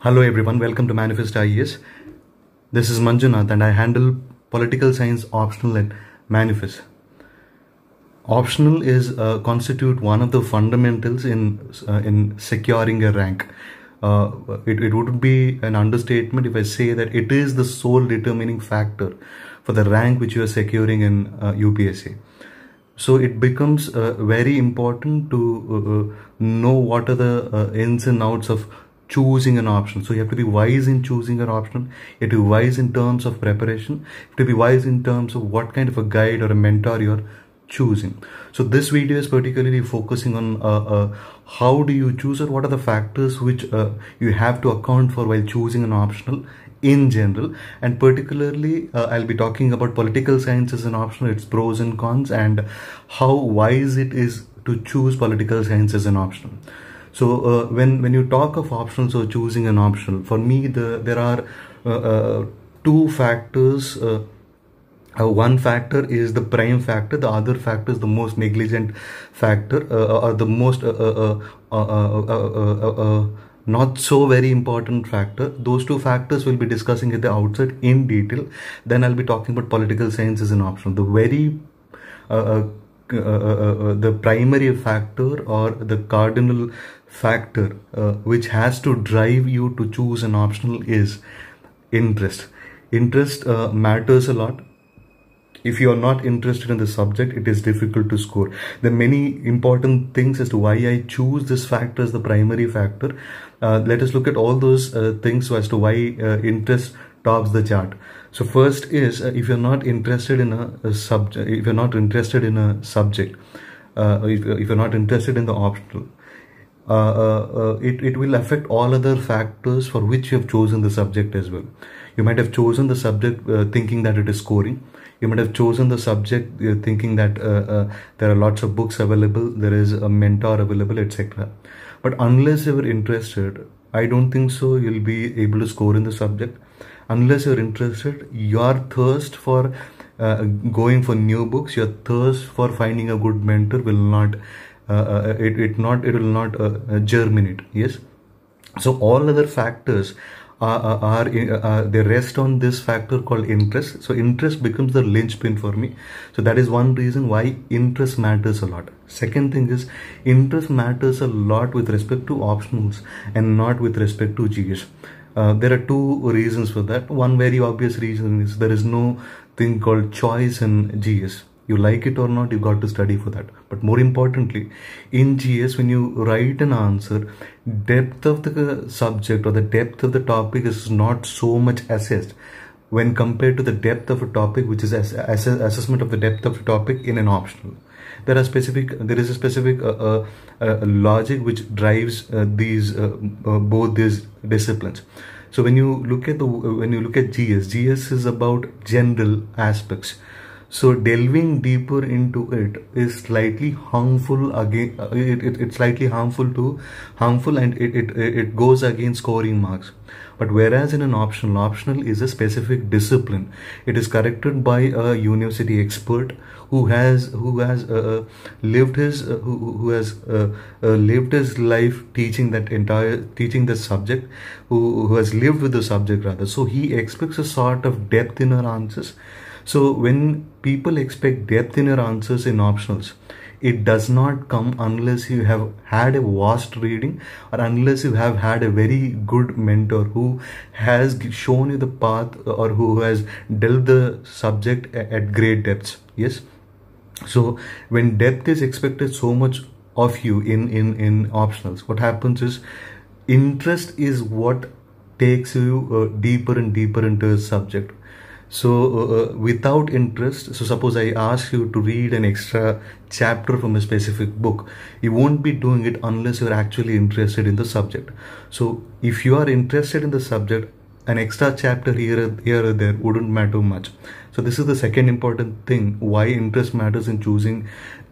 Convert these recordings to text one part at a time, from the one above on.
Hello everyone, welcome to Manifest IES. This is Manjunath and I handle political science optional at Manifest. Optional is uh, constitute one of the fundamentals in uh, in securing a rank. Uh, it, it would be an understatement if I say that it is the sole determining factor for the rank which you are securing in UPSA. Uh, so it becomes uh, very important to uh, know what are the ins and outs of choosing an option. So you have to be wise in choosing an option. You have to be wise in terms of preparation. You have to be wise in terms of what kind of a guide or a mentor you're choosing. So this video is particularly focusing on uh, uh, how do you choose or what are the factors which uh, you have to account for while choosing an optional in general and particularly uh, I'll be talking about political science as an optional, its pros and cons and how wise it is to choose political science as an optional. So when when you talk of options or choosing an option, for me the there are two factors. Uh, one factor is the prime factor the other factor is the most negligent factor uh, or the most uh, not so very important factor those two factors we'll be discussing at the outset in detail then i'll be talking about political science as an option the very the primary factor or the cardinal factor uh, which has to drive you to choose an optional is interest interest uh, matters a lot if you are not interested in the subject it is difficult to score the many important things as to why i choose this factor as the primary factor uh, let us look at all those uh, things so as to why uh, interest tops the chart so first is uh, if you're not interested in a, a subject if you're not interested in a subject if, if you're not interested in the optional uh, uh, uh, it, it will affect all other factors for which you have chosen the subject as well. You might have chosen the subject thinking that it is scoring. You might have chosen the subject thinking that there are lots of books available, there is a mentor available, etc. But unless you are interested, I don't think so you'll be able to score in the subject. Unless you're interested, your thirst for uh, going for new books, your thirst for finding a good mentor will not uh, uh, it, it not it will not uh, germinate yes so all other factors are, are, are, they rest on this factor called interest so interest becomes the linchpin for me so that is one reason why interest matters a lot second thing is interest matters a lot with respect to optionals and not with respect to gs uh, there are two reasons for that one very obvious reason is there is no thing called choice in gs you like it or not you got to study for that but more importantly in gs when you write an answer depth of the subject or the depth of the topic is not so much assessed when compared to the depth of a topic which is ass ass assessment of the depth of a topic in an optional there are specific there is a specific uh, uh, uh, logic which drives uh, these uh, uh, both these disciplines so when you look at the when you look at gs gs is about general aspects so delving deeper into it is slightly harmful again. Uh, it, it, it's slightly harmful to harmful, and it, it it goes against scoring marks. But whereas in an optional, optional is a specific discipline. It is corrected by a university expert who has who has uh, uh lived his uh, who, who has uh, uh, lived his life teaching that entire teaching the subject who, who has lived with the subject rather so he expects a sort of depth in our answers so when people expect depth in your answers in optionals, it does not come unless you have had a vast reading or unless you have had a very good mentor who has shown you the path or who has dealt the subject at great depths. Yes. So when depth is expected so much of you in, in, in optionals, what happens is interest is what takes you uh, deeper and deeper into a subject so uh, uh, without interest so suppose i ask you to read an extra chapter from a specific book you won't be doing it unless you're actually interested in the subject so if you are interested in the subject an extra chapter here here or there wouldn't matter much so this is the second important thing why interest matters in choosing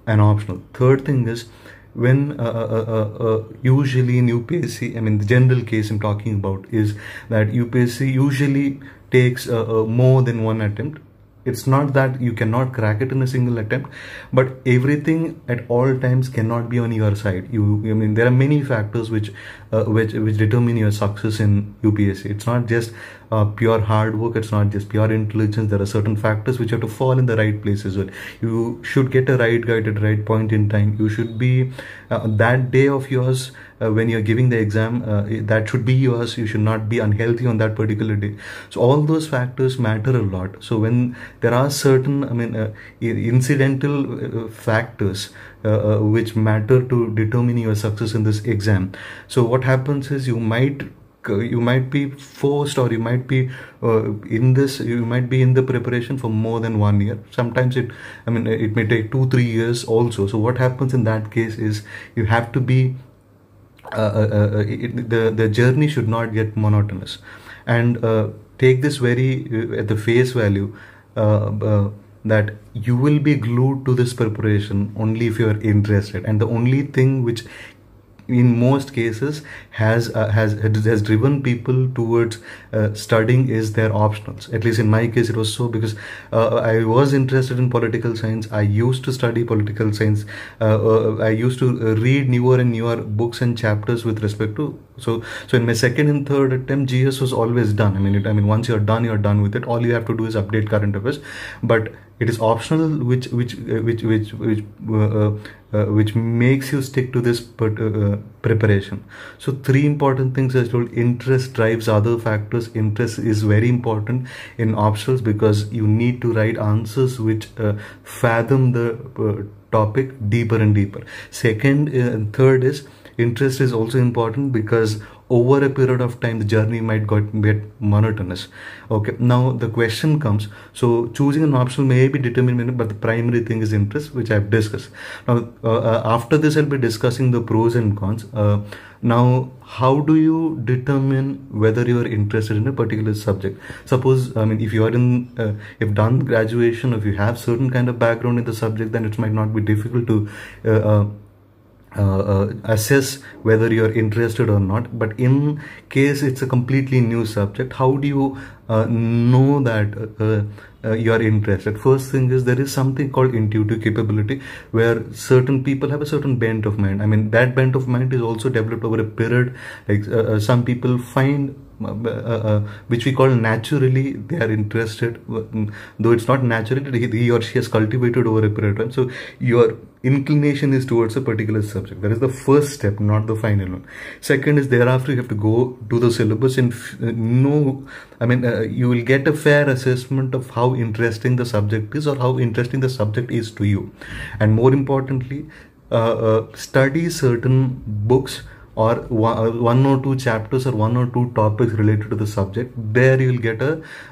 an optional third thing is when uh, uh, uh, uh, uh usually in UPSC, I mean the general case I'm talking about is that UPSC usually takes more than one attempt it's not that you cannot crack it in a single attempt but everything at all times cannot be on your side you i mean there are many factors which uh, which which determine your success in UPSC. It's not just uh, pure hard work. It's not just pure intelligence. There are certain factors which have to fall in the right place as well. You should get a right guide at right point in time. You should be uh, that day of yours uh, when you're giving the exam. Uh, that should be yours. You should not be unhealthy on that particular day. So all those factors matter a lot. So when there are certain, I mean, uh, incidental factors uh, uh, which matter to determine your success in this exam so what happens is you might uh, you might be forced or you might be uh, in this you might be in the preparation for more than one year sometimes it i mean it may take 2 3 years also so what happens in that case is you have to be uh, uh, uh it, the the journey should not get monotonous and take this very at the face value that you will be glued to this preparation only if you are interested and the only thing which in most cases has uh, has has driven people towards uh, studying is their optionals at least in my case it was so because uh, i was interested in political science i used to study political science uh, uh, i used to uh, read newer and newer books and chapters with respect to so so in my second and third attempt gs was always done i mean it, i mean once you're done you're done with it all you have to do is update current affairs but it is optional which which which which which uh, which makes you stick to this uh, uh, preparation so three important things i told interest drives other factors interest is very important in optionals because you need to write answers which fathom the topic deeper and deeper second and third is interest is also important because over a period of time the journey might get monotonous okay now the question comes so choosing an option may be determined but the primary thing is interest which i've discussed now uh, uh, after this i'll be discussing the pros and cons uh, now how do you determine whether you are interested in a particular subject suppose i mean if you are in uh, if done graduation if you have certain kind of background in the subject then it might not be difficult to uh, uh, uh, uh, assess whether you're interested or not but in case it's a completely new subject how do you uh, know that uh, uh, uh you are interested first thing is there is something called intuitive capability where certain people have a certain bent of mind i mean that bent of mind is also developed over a period like some people find which we call naturally they are interested though it's not naturally he or she has cultivated over a period of time so you are inclination is towards a particular subject. That is the first step, not the final one. Second is thereafter you have to go to the syllabus and know, uh, I mean, uh, you will get a fair assessment of how interesting the subject is or how interesting the subject is to you. And more importantly, uh, uh, study certain books or uh, one or two chapters or one or two topics related to the subject there you will get a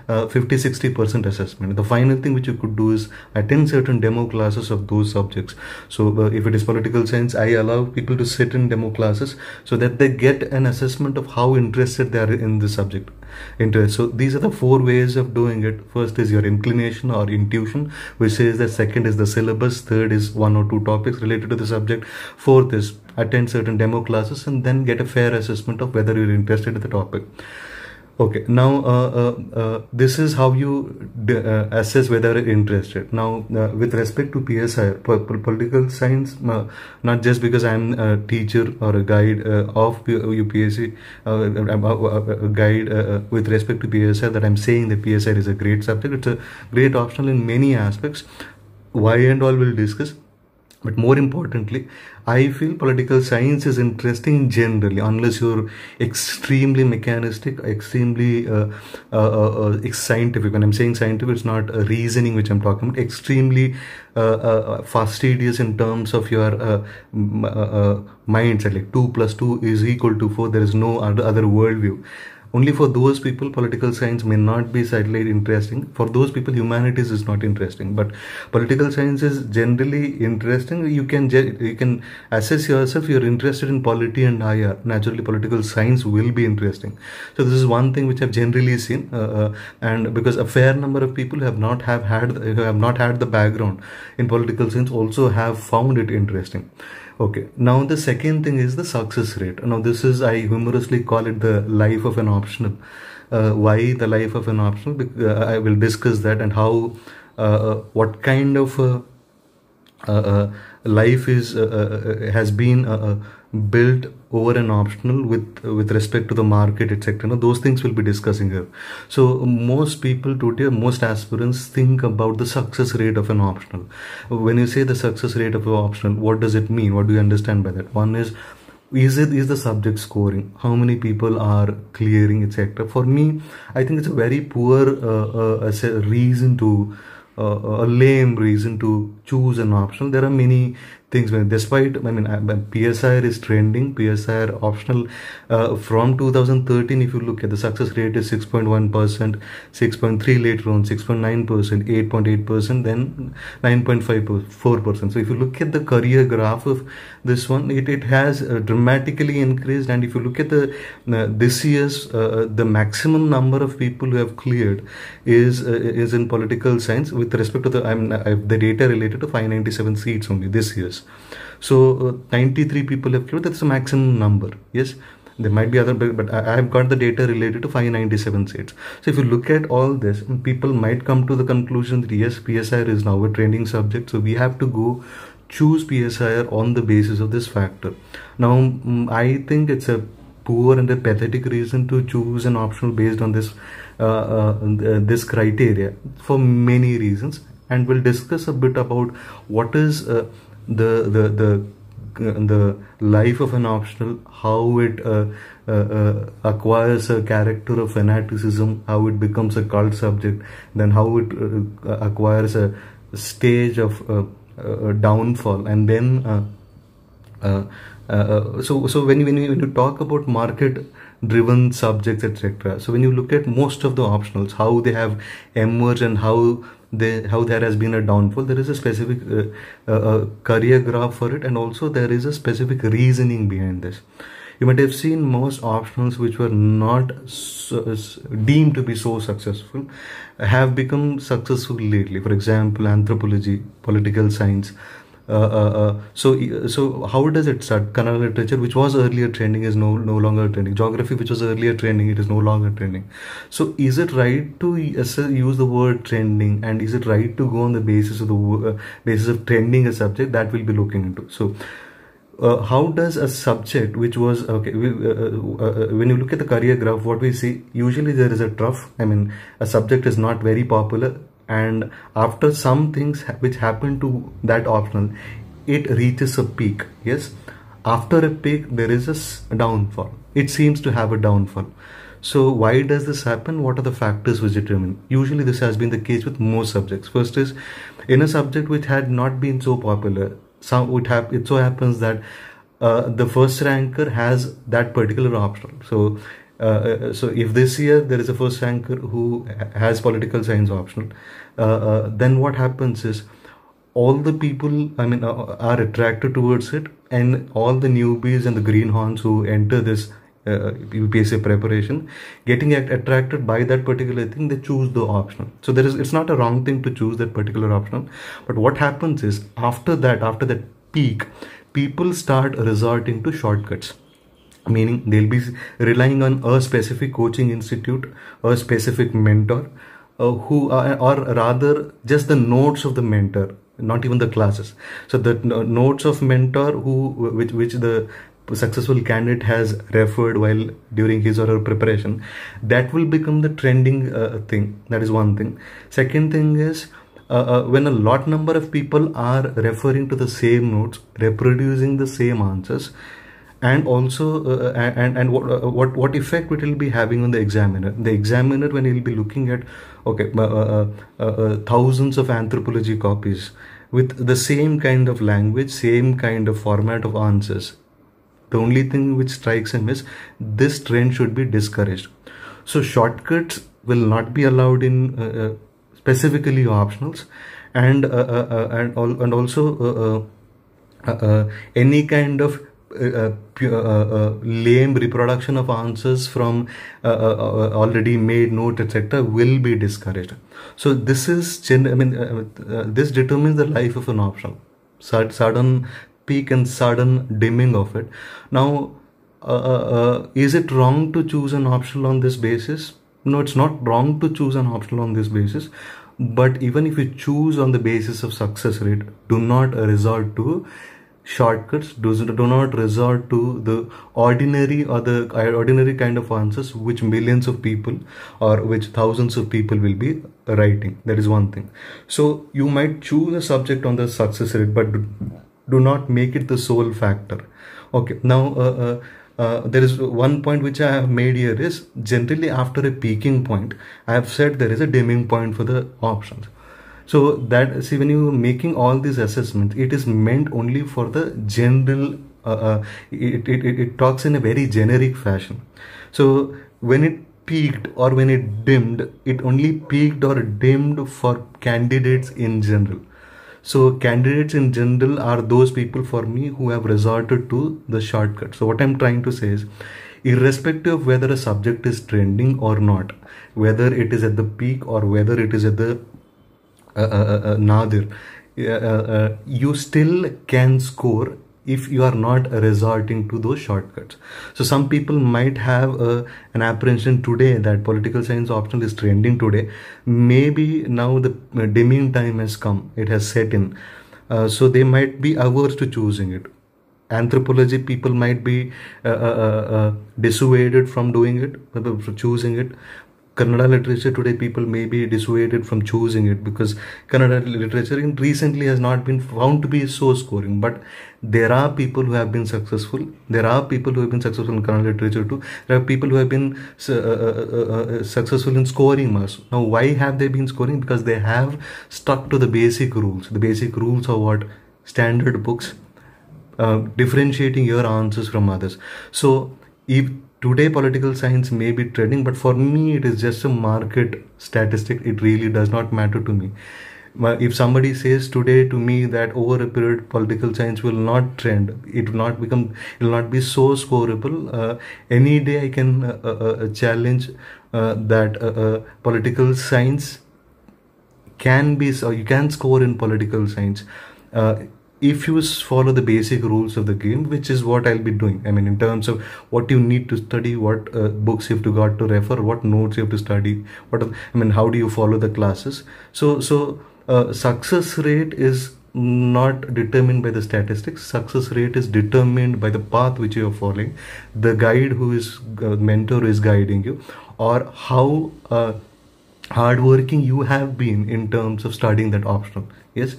uh, 50 60 percent assessment the final thing which you could do is attend certain demo classes of those subjects so uh, if it is political science i allow people to sit in demo classes so that they get an assessment of how interested they are in the subject interest so these are the four ways of doing it first is your inclination or intuition which says that second is the syllabus third is one or two topics related to the subject fourth is attend certain demo classes and then get a fair assessment of whether you're interested in the topic okay now uh, uh, uh, this is how you uh, assess whether you're interested now uh, with respect to psi political science uh, not just because i'm a teacher or a guide of upsc a guide with respect to psi that i'm saying that psi is a great subject it's a great optional in many aspects why and all we'll discuss but more importantly I feel political science is interesting generally, unless you're extremely mechanistic, extremely uh, uh, uh, uh scientific. When I'm saying scientific, it's not uh, reasoning which I'm talking about. Extremely uh, fastidious in terms of your mindset, like two plus two is equal to four. There is no other, other worldview only for those people political science may not be slightly interesting for those people humanities is not interesting but political science is generally interesting you can you can assess yourself you're interested in polity and higher naturally political science will be interesting so this is one thing which i've generally seen uh, uh and because a fair number of people have not have had have not had the background in political science also have found it interesting okay now the second thing is the success rate now this is i humorously call it the life of an optional uh, why the life of an optional uh, i will discuss that and how uh, uh what kind of uh, life is has been built over an optional with with respect to the market etc you know, those things we'll be discussing here so most people today most aspirants think about the success rate of an optional when you say the success rate of an optional what does it mean what do you understand by that one is is it is the subject scoring how many people are clearing etc for me i think it's a very poor uh, uh, reason to uh, a lame reason to choose an optional there are many things despite uh, i mean psir is trending psir optional uh, from 2013 if you look at the success rate is 6.1 percent 6.3 later on 6.9 percent 8.8 percent then 9.5 percent so if you look at the career graph of this one it, it has uh, dramatically increased and if you look at the uh, this year's uh, uh, the maximum number of people who have cleared is is in political science with respect to the i mean the data related to 597 seats only this year cases. So uh, 93 people have cured. That's the maximum number. Yes, there might be other but I, have got the data related to 597 states so if you look at all this mm, people might come to the conclusion that yes psir is now a training subject so we have to go choose psir on the basis of this factor now mm, i think it's a poor and a pathetic reason to choose an optional based on this uh, uh, uh this criteria for many reasons and we'll discuss a bit about what is uh, the the the the life of an optional, how it uh, uh, uh, acquires a character of fanaticism, how it becomes a cult subject, then how it uh, uh, acquires a stage of uh, downfall, and then so so when you, when you when you talk about market driven subjects etc so when you look at most of the optionals how they have emerged and how they, how there has been a downfall there is a specific uh, uh, uh, career graph for it and also there is a specific reasoning behind this you might have seen most options which were not so, deemed to be so successful have become successful lately for example anthropology political science uh, uh, uh, so so how does it start? Kannada literature, which was earlier trending, is no no longer trending. Geography, which was earlier trending, it is no longer trending. So is it right to use the word trending, and is it right to go on the basis of the basis of trending a subject that we'll be looking into? So. Uh, how does a subject which was okay we, uh, uh, when you look at the career graph what we see usually there is a trough i mean a subject is not very popular and after some things which happen to that optional it reaches a peak yes after a peak there is a downfall it seems to have a downfall so why does this happen what are the factors which determine usually this has been the case with most subjects first is in a subject which had not been so popular some would have it so happens that uh, the first ranker has that particular option so uh, uh, uh, so if this year there is a first anchor who has political science optional, uh, uh, then what happens is all the people, I mean, uh, are attracted towards it, and all the newbies and the greenhorns who enter this uh, UPSC preparation, getting at- attracted by that particular thing, they choose the optional. So there is, it's not a wrong thing to choose that particular optional, but what happens is after that, after that peak, people start resorting to shortcuts meaning they'll be relying on a specific coaching institute a specific mentor uh, who are, uh, or rather just the notes of the mentor not even the classes so the notes of mentor who which which the successful candidate has referred while during his or her preparation that will become the trending uh, thing that is one thing second thing is uh, uh, when a lot number of people are referring to the same notes reproducing the same answers and also uh, and and what, uh, what what effect it will be having on the examiner the examiner when he'll be looking at okay uh, thousands of anthropology copies with the same kind of language same kind of format of answers the only thing which strikes him is this trend should be discouraged so shortcuts will not be allowed in specifically optionals and and, and also any kind of uh uh, uh, uh, lame reproduction of answers from uh, already made notes, etc., will be discouraged. So this is, gen- I mean, this determines the life of an option. Sudden peak and sudden dimming of it. Now, is it wrong to choose an optional on this basis? No, it's not wrong to choose an optional on this basis but even if you choose on the basis of success rate do not resort to shortcuts do, do not resort to the ordinary or the ordinary kind of answers which millions of people or which thousands of people will be writing that is one thing so you might choose a subject on the success rate but do not make it the sole factor okay now uh, uh, uh, there is one point which I have made here is generally after a peaking point, I have said there is a dimming point for the options so that see when you are making all these assessments it is meant only for the general uh, uh, it, it, it, it talks in a very generic fashion so when it peaked or when it dimmed it only peaked or dimmed for candidates in general so candidates in general are those people for me who have resorted to the shortcut so what i'm trying to say is irrespective of whether a subject is trending or not whether it is at the peak or whether it is at the uh, uh, uh, Nadir, you still can score if you are not resorting to those shortcuts. So some people might have uh, an apprehension today that political science optional is trending today. Maybe now the dimming time has come, it has set in. Uh, so they might be averse to choosing it. Anthropology people might be uh, dissuaded from doing it, choosing it. Kannada literature today people may be dissuaded from choosing it because Kannada literature in recently has not been found to be so scoring but there are people who have been successful there are people who have been successful in Kannada literature too there are people who have been uh uh, uh, uh, uh, successful in scoring mass now why have they been scoring because they have stuck to the basic rules the basic rules are what standard books uh, differentiating your answers from others so if today political science may be trending but for me it is just a market statistic it really does not matter to me if somebody says today to me that over a period political science will not trend it will not become it will not be so scoreable uh, any day i can uh, uh, uh challenge uh, that uh, political science can be so you can score in political science if you follow the basic rules of the game which is what i'll be doing i mean in terms of what you need to study what uh, books you have to got to refer what notes you have to study what i mean how do you follow the classes so so uh, success rate is not determined by the statistics success rate is determined by the path which you are following the guide who is uh, mentor is guiding you or how uh, hardworking you have been in terms of studying that optional. Yes.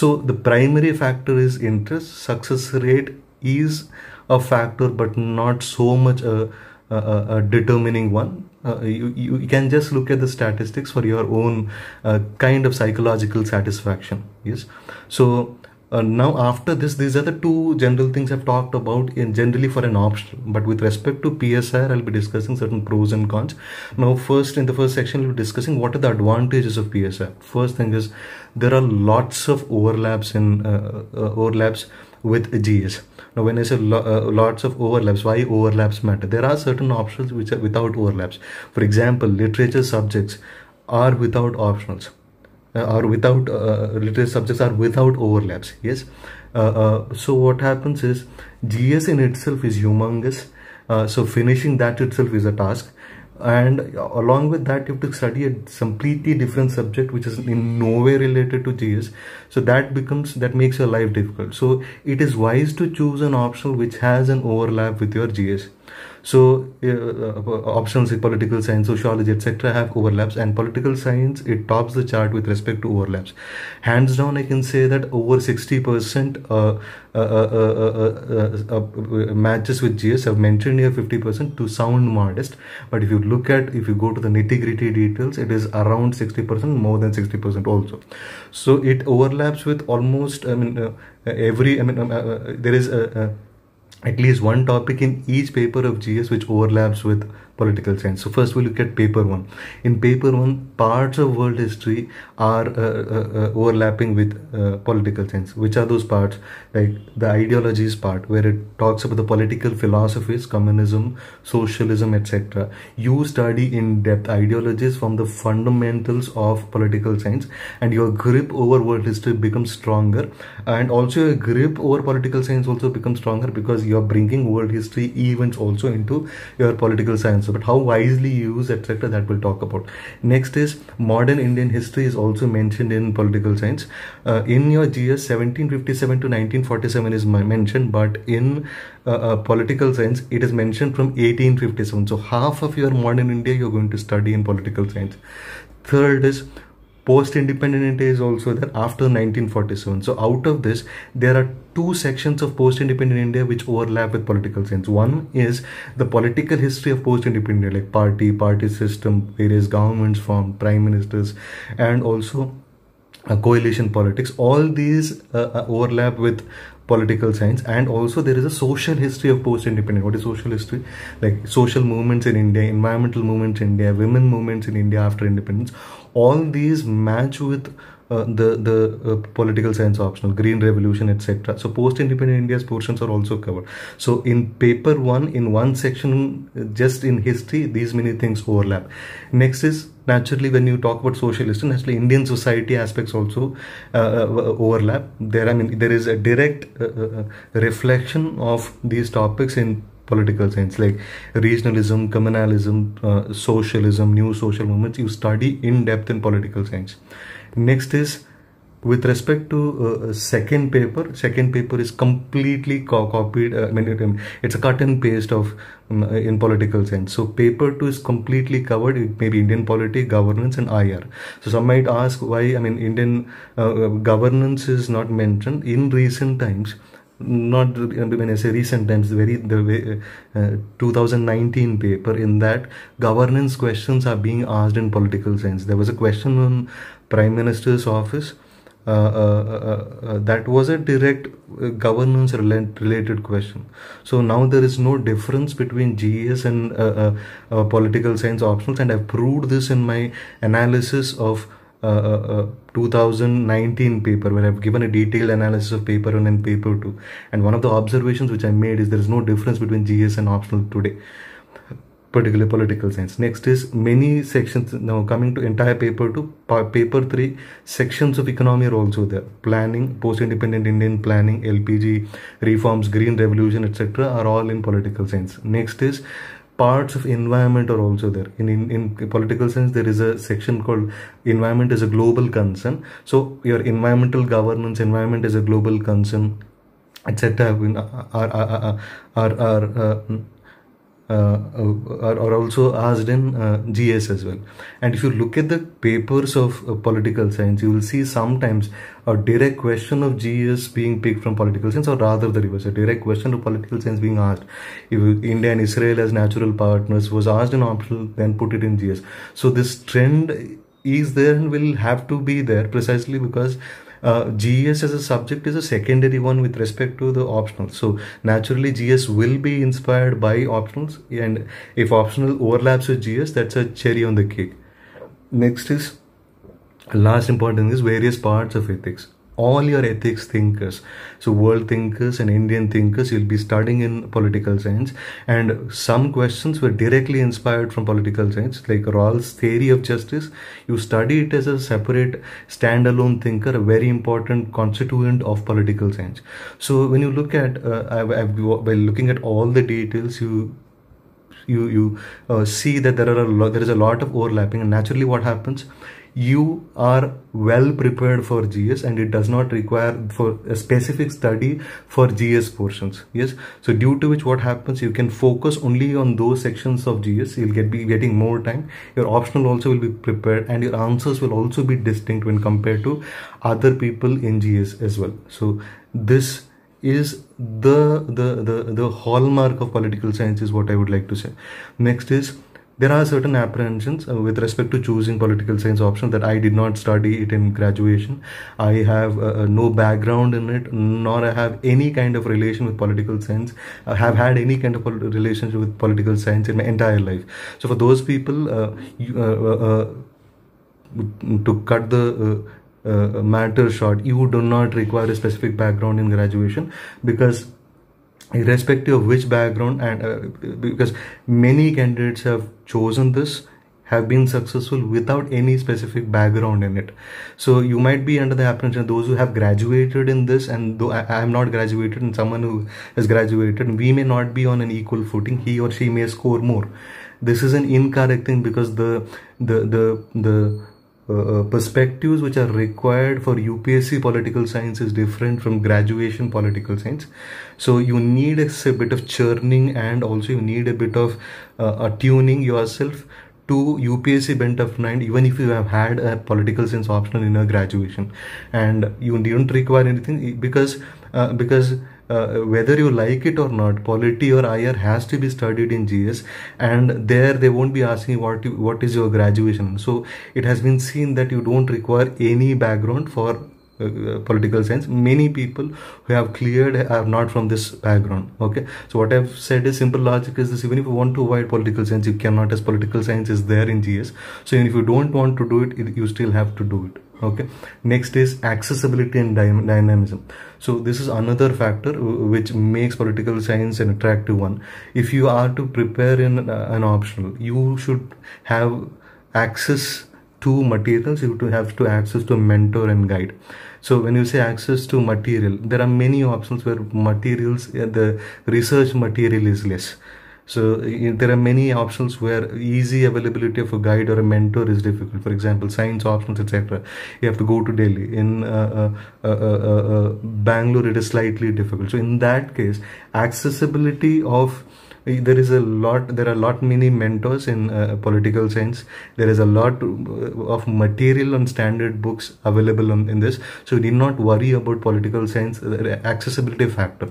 So the primary factor is interest. Success rate is a factor, but not so much a, a, a determining one. Uh, you, you can just look at the statistics for your own uh, kind of psychological satisfaction. Yes. So uh, now after this these are the two general things i've talked about in generally for an option but with respect to PSR, i'll be discussing certain pros and cons now first in the first section we'll be discussing what are the advantages of PSR. first thing is there are lots of overlaps in uh, uh, overlaps with gs now when i say lo uh, lots of overlaps why overlaps matter there are certain options which are without overlaps for example literature subjects are without optionals uh, or without uh, literary subjects are without overlaps yes uh, so what happens is gs in itself is humongous so finishing that itself is a task and along with that you have to study a completely different subject which is in no way related to GS so that becomes that makes your life difficult so it is wise to choose an option which has an overlap with your GS so uh, uh, options like political science, sociology, etc. have overlaps and political science, it tops the chart with respect to overlaps. Hands down, I can say that over 60% uh uh, uh, uh, matches with GS have mentioned here 50% to sound modest. But if you look at, if you go to the nitty gritty details, it is around 60%, more than 60% also. So it overlaps with almost, I mean, every, I mean, there is a at least one topic in each paper of GS which overlaps with political science. So first we look at paper one. In paper one, parts of world history are uh, uh, uh overlapping with uh, political science. Which are those parts? Like the ideologies part, where it talks about the political philosophies, communism, socialism, etc. You study in depth ideologies from the fundamentals of political science, and your grip over world history becomes stronger, and also your grip over political science also becomes stronger because you're bringing world history events also into your political science but how wisely you use etc that we'll talk about next is modern indian history is also mentioned in political science uh, in your gs 1757 to 1947 is mentioned but in uh, uh, political science it is mentioned from 1857 so half of your modern india you're going to study in political science third is post-independent is also there after 1947. So out of this, there are two sections of post-independent India which overlap with political science. One is the political history of post-independent India, like party, party system, various governments formed, prime ministers, and also uh, coalition politics. All these uh, uh, overlap with political science and also there is a social history of post-independence. What is social history? Like social movements in India, environmental movements in India, women movements in India after independence all these match with uh, the the uh, political science optional green revolution etc so post independent india's portions are also covered so in paper 1 in one section just in history these many things overlap next is naturally when you talk about socialism naturally indian society aspects also uh, uh, overlap there i mean there is a direct uh, uh, reflection of these topics in political science like regionalism communalism uh, socialism new social movements you study in depth in political science next is with respect to uh, uh second paper second paper is completely co copied uh, um, it's a cut and paste of um, uh, in political science so paper 2 is completely covered it may be indian politics governance and ir so some might ask why i mean indian uh, uh governance is not mentioned in recent times not when I say recent times, very the way, uh, uh 2019 paper in that governance questions are being asked in political science. There was a question on prime minister's office. Uh, uh, uh, uh that was a direct governance related question. So now there is no difference between GS and political science options, and I've proved this in my analysis of uh, uh, uh 2019 paper where I've given a detailed analysis of paper 1 and paper 2 and one of the observations which I made is there is no difference between GS and optional today particular political science next is many sections now coming to entire paper 2 paper 3 sections of economy are also there planning post independent indian planning lpg reforms green revolution etc are all in political science next is parts of environment are also there in, in in political sense there is a section called environment is a global concern so your environmental governance environment is a global concern etc uh, are are are, are, are uh, are, uh, uh, are, also asked in uh, GS as well. And if you look at the papers of political science, you will see sometimes a direct question of GS being picked from political science, or rather the reverse, a direct question of political science being asked. If India and Israel as natural partners was asked in optional, then put it in GS. So this trend is there and will have to be there precisely because uh, GS as a subject is a secondary one with respect to the optional. So naturally GS will be inspired by optionals and if optional overlaps with GS, that's a cherry on the cake. Next is last important thing is various parts of ethics all your ethics thinkers so world thinkers and indian thinkers you'll be studying in political science and some questions were directly inspired from political science like rawls theory of justice you study it as a separate standalone thinker a very important constituent of political science so when you look at uh, I've, I've, by looking at all the details you you you uh, see that there are a there is a lot of overlapping and naturally what happens you are well prepared for GS and it does not require for a specific study for GS portions. Yes. So due to which what happens, you can focus only on those sections of GS. You'll get be getting more time. Your optional also will be prepared and your answers will also be distinct when compared to other people in GS as well. So this is the the the, the hallmark of political science is what I would like to say. Next is there are certain apprehensions uh, with respect to choosing political science option that I did not study it in graduation. I have uh, uh no background in it, nor I have any kind of relation with political science. I have had any kind of relationship with political science in my entire life. So for those people, uh, you, uh, uh, to cut the matter short, you do not require a specific background in graduation because irrespective of which background and uh, because many candidates have chosen this have been successful without any specific background in it so you might be under the apprehension those who have graduated in this and though I am not graduated and someone who has graduated we may not be on an equal footing he or she may score more this is an incorrect thing because the the the the uh, uh, perspectives which are required for UPSC political science is different from graduation political science. So you need a, a bit of churning and also you need a bit of uh, attuning yourself to UPSC bent of mind even if you have had a political science optional in a graduation and you don't require anything because uh, because uh, whether you like it or not polity or ir has to be studied in gs and there they won't be asking what you, what is your graduation so it has been seen that you don't require any background for uh, uh, political science many people who have cleared are not from this background okay so what i've said is simple logic is this even if you want to avoid political science you cannot as political science is there in gs so even if you don't want to do it you still have to do it okay next is accessibility and dy dynamism so this is another factor which makes political science an attractive one if you are to prepare in, uh, an optional you should have access to materials you to have to access to mentor and guide so when you say access to material there are many options where materials uh, the research material is less so there are many options where easy availability of a guide or a mentor is difficult. For example, science options, etc. You have to go to Delhi. In uh uh uh, uh, uh, uh, Bangalore, it is slightly difficult. So in that case, accessibility of there is a lot there are a lot many mentors in uh, political science there is a lot of material and standard books available on, in this so you need not worry about political science accessibility factor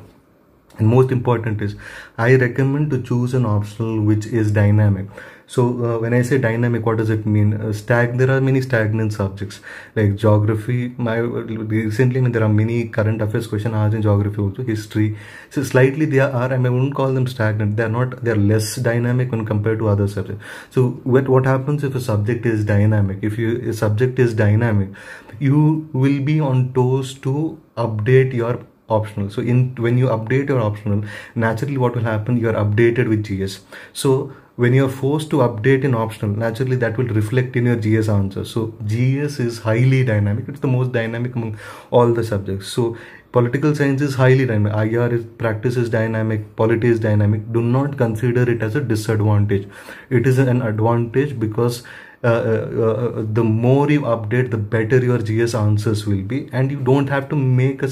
and most important is i recommend to choose an optional which is dynamic so uh, when i say dynamic what does it mean uh, stag there are many stagnant subjects like geography my recently I mean, there are many current affairs question. asked in geography also history so slightly they are i mean, I wouldn't call them stagnant they are not they are less dynamic when compared to other subjects so what what happens if a subject is dynamic if you a subject is dynamic you will be on toes to update your optional so in when you update your optional naturally what will happen you are updated with gs so when you are forced to update an optional naturally that will reflect in your gs answer so gs is highly dynamic it's the most dynamic among all the subjects so political science is highly dynamic ir is, practice is dynamic polity is dynamic do not consider it as a disadvantage it is an advantage because uh, uh, uh, the more you update the better your gs answers will be and you don't have to make a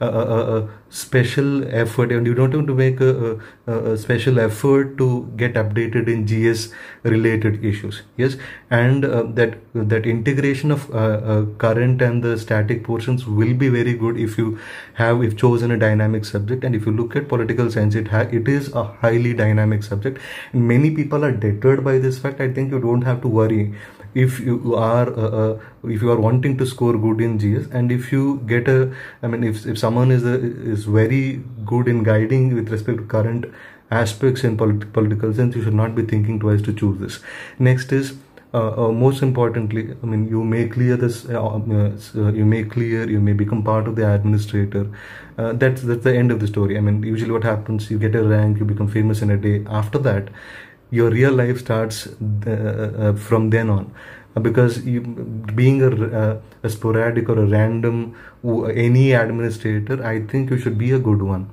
a, special effort and you don't have to make a, a, special effort to get updated in GS related issues. Yes, and uh, that that integration of uh, uh, current and the static portions will be very good if you have if chosen a dynamic subject. And if you look at political science, it it is a highly dynamic subject. many people are deterred by this fact. I think you don't have to worry if you are uh, uh if you are wanting to score good in GS and if you get a I mean if if someone is a, is very good in guiding with respect to current aspects in polit- political sense, you should not be thinking twice to choose this. Next is uh, uh, most importantly, I mean, you may clear this. Uh, uh, uh you may clear. You may become part of the administrator. Uh, that's that's the end of the story. I mean, usually what happens, you get a rank, you become famous in a day. After that, your real life starts from then on. Uh, because you, being a, uh, a sporadic or a random uh, any administrator i think you should be a good one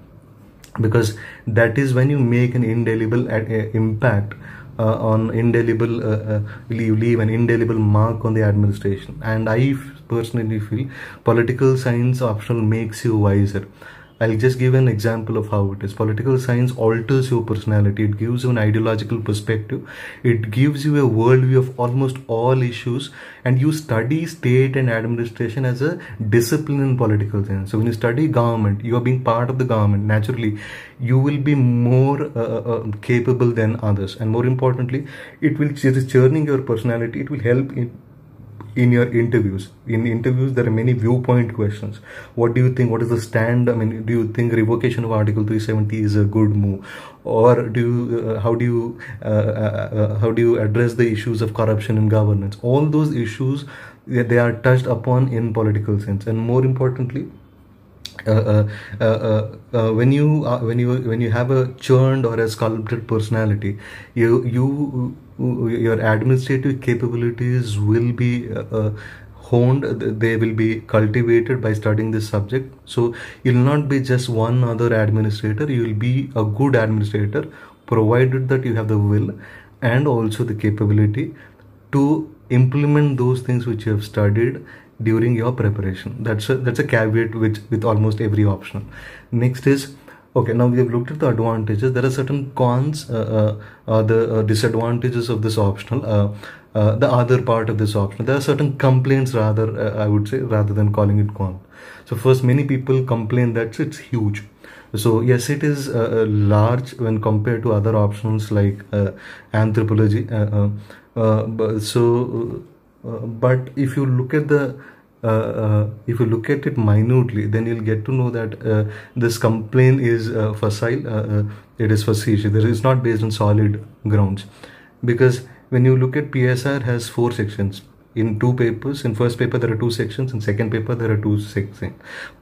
because that is when you make an indelible impact uh, on indelible uh, uh, you leave an indelible mark on the administration and I personally feel political science optional makes you wiser I'll just give an example of how it is. Political science alters your personality. It gives you an ideological perspective. It gives you a worldview of almost all issues. And you study state and administration as a discipline in political science. So when you study government, you are being part of the government. Naturally, you will be more uh, uh, uh capable than others. And more importantly, it will churning your personality. It will help in your interviews in interviews there are many viewpoint questions what do you think what is the stand i mean do you think revocation of article 370 is a good move or do you uh, how do you uh, uh, uh how do you address the issues of corruption and governance all those issues they are touched upon in political sense and more importantly uh, uh, uh, uh, uh when you when you when you have a churned or a sculpted personality, you you your administrative capabilities will be uh, uh, honed they will be cultivated by studying this subject so you'll not be just one other administrator you'll be a good administrator provided that you have the will and also the capability to implement those things which you have studied during your preparation that's a, that's a caveat which with almost every option next is okay now we have looked at the advantages there are certain cons uh, uh, the uh, disadvantages of this optional uh, uh, the other part of this optional there are certain complaints rather uh, i would say rather than calling it con so first many people complain that it's huge so yes it is large when compared to other options like anthropology so but if you look at the uh, uh, if you look at it minutely, then you'll get to know that uh, this complaint is facile, it is facetious, it is not based on solid grounds. Because when you look at PSR has four sections, in two papers in first paper there are two sections in second paper there are two sections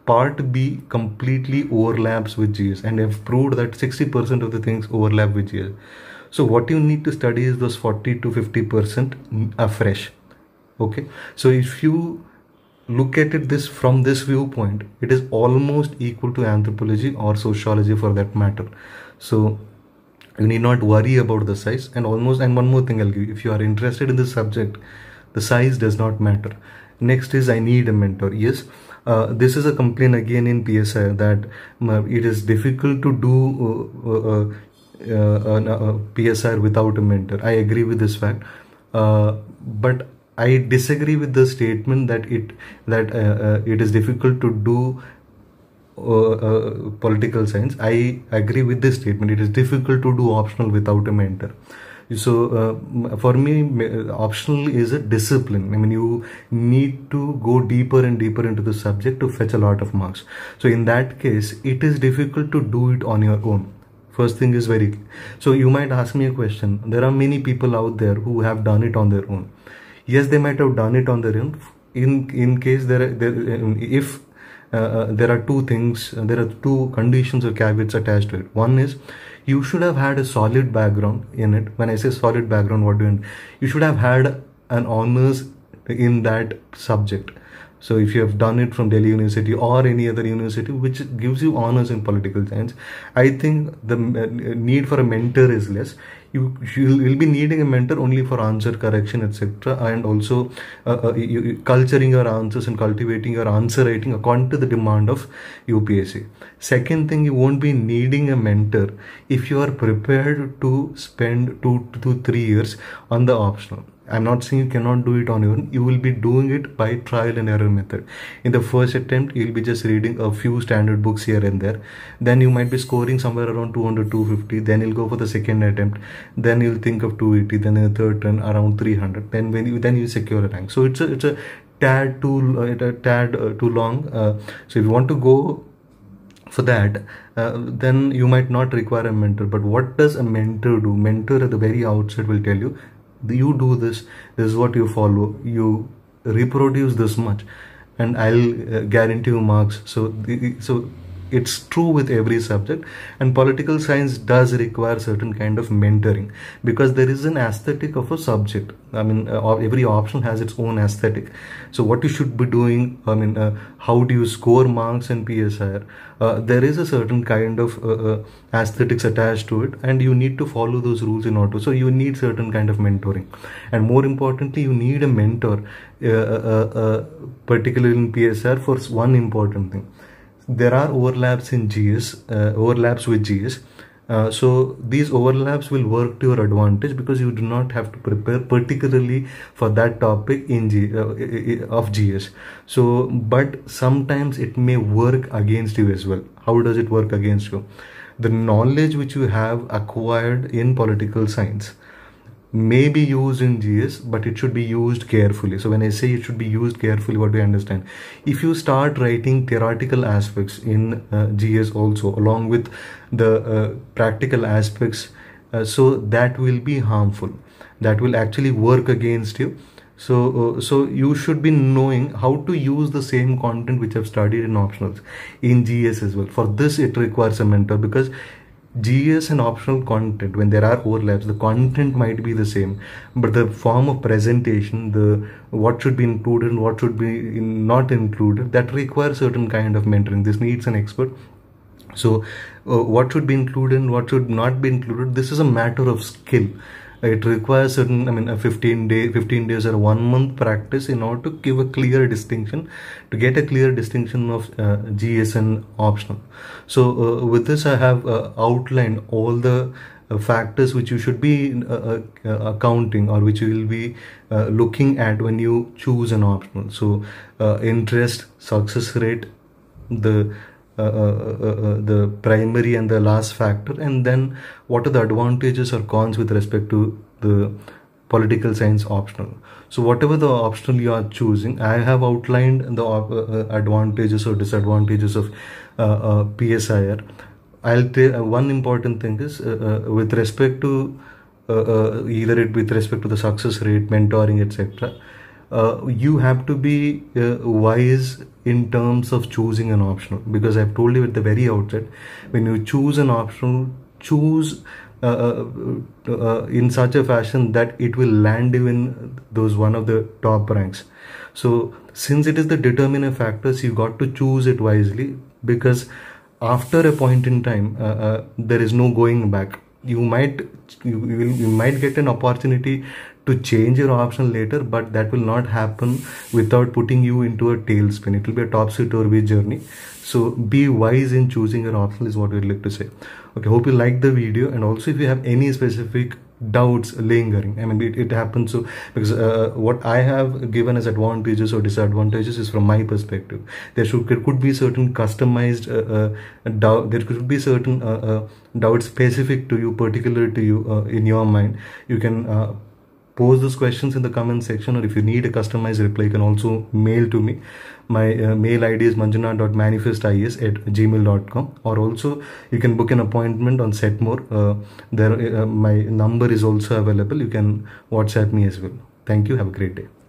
part b completely overlaps with gs and i've proved that 60% of the things overlap with gs so what you need to study is those 40 to 50% mm, afresh okay so if you look at it this from this viewpoint it is almost equal to anthropology or sociology for that matter so you need not worry about the size and almost and one more thing i'll give you if you are interested in this subject the size does not matter next is i need a mentor yes uh, this is a complaint again in psi that uh, it is difficult to do uh, uh, uh, uh, uh, uh PSR without a mentor. I agree with this fact. Uh, but I disagree with the statement that it that uh, uh, it is difficult to do uh, uh, political science. I agree with this statement. It is difficult to do optional without a mentor. So uh, for me, optional is a discipline. I mean, you need to go deeper and deeper into the subject to fetch a lot of marks. So in that case, it is difficult to do it on your own. First thing is very. So you might ask me a question. There are many people out there who have done it on their own yes they might have done it on the rim in in case there, there if uh, uh, there are two things uh, there are two conditions or caveats attached to it one is you should have had a solid background in it when i say solid background what do you mean you should have had an honors in that subject so if you have done it from Delhi University or any other university which gives you honors in political science, I think the uh, need for a mentor is less. You will be needing a mentor only for answer correction, etc., and also uh, uh, you, you, culturing your answers and cultivating your answer writing according to the demand of UPSC. Second thing, you won't be needing a mentor if you are prepared to spend two to three years on the optional i'm not saying you cannot do it on your own you will be doing it by trial and error method in the first attempt you'll be just reading a few standard books here and there then you might be scoring somewhere around 200 250 then you'll go for the second attempt then you'll think of 280 then in the third turn around 300 then when you then you secure a rank so it's a it's a tad too uh, tad uh, too long uh, so if you want to go for that uh, then you might not require a mentor but what does a mentor do mentor at the very outset will tell you you do this this is what you follow you reproduce this much and i'll uh, guarantee you marks so the, so it's true with every subject and political science does require certain kind of mentoring because there is an aesthetic of a subject i mean uh, every option has its own aesthetic so what you should be doing i mean uh, how do you score marks in psir uh, there is a certain kind of uh, uh, aesthetics attached to it and you need to follow those rules in order so you need certain kind of mentoring and more importantly you need a mentor uh, particularly in psr for one important thing there are overlaps in GS, uh, overlaps with GS. Uh, so these overlaps will work to your advantage because you do not have to prepare particularly for that topic in G, uh, of GS. So, but sometimes it may work against you as well. How does it work against you? The knowledge which you have acquired in political science may be used in GS, but it should be used carefully. So when I say it should be used carefully, what do you understand? If you start writing theoretical aspects in uh, GS also, along with the uh, practical aspects, uh, so that will be harmful. That will actually work against you. So, uh, so you should be knowing how to use the same content which I've studied in optionals in GS as well. For this, it requires a mentor because GS and optional content, when there are overlaps, the content might be the same, but the form of presentation, the what should be included and what should be not included, that requires certain kind of mentoring. This needs an expert. So, uh, what should be included and what should not be included, this is a matter of skill it requires certain i mean a 15 day 15 days or one month practice in order to give a clear distinction to get a clear distinction of uh, gsn optional so uh, with this i have uh, outlined all the uh, factors which you should be uh, uh, accounting or which you will be looking at when you choose an optional so interest success rate the uh, uh, uh, the primary and the last factor and then what are the advantages or cons with respect to the political science optional so whatever the optional you are choosing i have outlined the advantages or disadvantages of psir i'll tell one important thing is with respect to either it with respect to the success rate mentoring etc uh, you have to be uh, wise in terms of choosing an optional because I've told you at the very outset when you choose an optional, choose uh, uh, uh, in such a fashion that it will land you in those one of the top ranks. So, since it is the determining factors, you got to choose it wisely because after a point in time, there is no going back you might you, you, you might get an opportunity to change your option later but that will not happen without putting you into a tailspin it will be a topsy-turvy journey so be wise in choosing your option is what we'd like to say okay hope you liked the video and also if you have any specific doubts lingering i mean it, it happens so because uh, what i have given as advantages or disadvantages is from my perspective there should there could be certain customized uh, uh, doubt there could be certain uh, uh, doubts specific to you particular to you uh, in your mind you can post those questions in the comment section or if you need a customized reply you can also mail to me my uh, mail id is manjana.manifestis at gmail.com or also you can book an appointment on setmore uh, there uh, my number is also available you can whatsapp me as well thank you have a great day